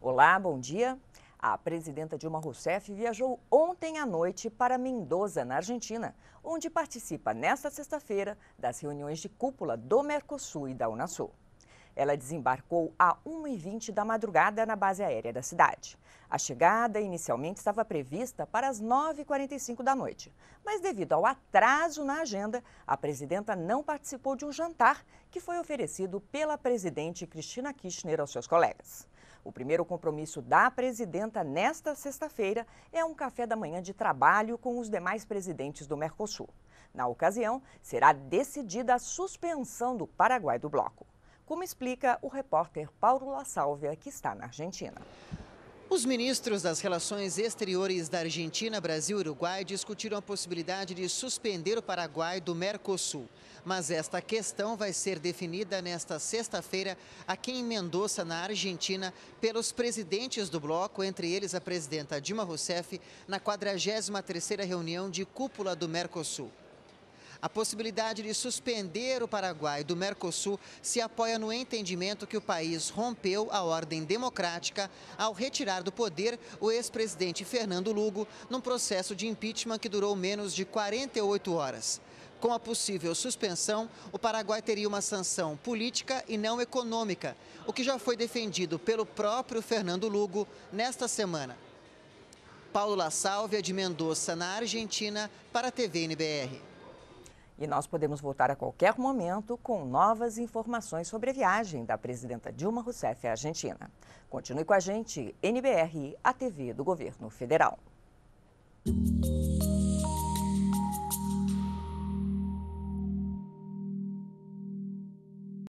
Olá, bom dia. A presidenta Dilma Rousseff viajou ontem à noite para Mendoza, na Argentina, onde participa nesta sexta-feira das reuniões de cúpula do Mercosul e da Unasul. Ela desembarcou a 1h20 da madrugada na base aérea da cidade. A chegada inicialmente estava prevista para as 9h45 da noite, mas devido ao atraso na agenda, a presidenta não participou de um jantar que foi oferecido pela presidente Cristina Kirchner aos seus colegas. O primeiro compromisso da presidenta nesta sexta-feira é um café da manhã de trabalho com os demais presidentes do Mercosul. Na ocasião, será decidida a suspensão do Paraguai do bloco, como explica o repórter Paulo La Sálvia, que está na Argentina. Os ministros das Relações Exteriores da Argentina, Brasil e Uruguai discutiram a possibilidade de suspender o Paraguai do Mercosul. Mas esta questão vai ser definida nesta sexta-feira aqui em Mendoza, na Argentina, pelos presidentes do bloco, entre eles a presidenta Dilma Rousseff, na 43ª reunião de cúpula do Mercosul. A possibilidade de suspender o Paraguai do Mercosul se apoia no entendimento que o país rompeu a ordem democrática ao retirar do poder o ex-presidente Fernando Lugo num processo de impeachment que durou menos de 48 horas. Com a possível suspensão, o Paraguai teria uma sanção política e não econômica, o que já foi defendido pelo próprio Fernando Lugo nesta semana. Paulo La Sálvia é de Mendoza, na Argentina, para a TV NBR. E nós podemos voltar a qualquer momento com novas informações sobre a viagem da presidenta Dilma Rousseff à Argentina. Continue com a gente, NBR, a TV do Governo Federal.